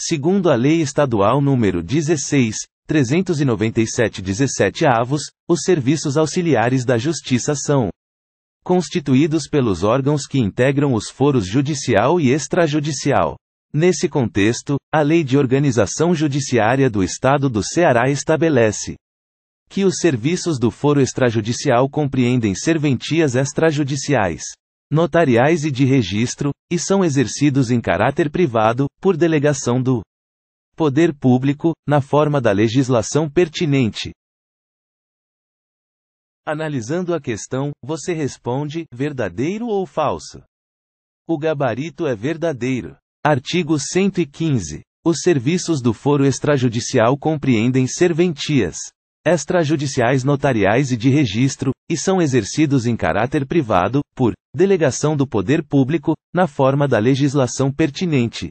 Segundo a Lei Estadual nº 16, 397-17 avos, os serviços auxiliares da Justiça são constituídos pelos órgãos que integram os foros judicial e extrajudicial. Nesse contexto, a Lei de Organização Judiciária do Estado do Ceará estabelece que os serviços do foro extrajudicial compreendem serventias extrajudiciais notariais e de registro, e são exercidos em caráter privado, por delegação do Poder Público, na forma da legislação pertinente. Analisando a questão, você responde: verdadeiro ou falso? O gabarito é verdadeiro. Artigo 115. Os serviços do foro extrajudicial compreendem serventias extrajudiciais notariais e de registro, e são exercidos em caráter privado, por delegação do poder público, na forma da legislação pertinente.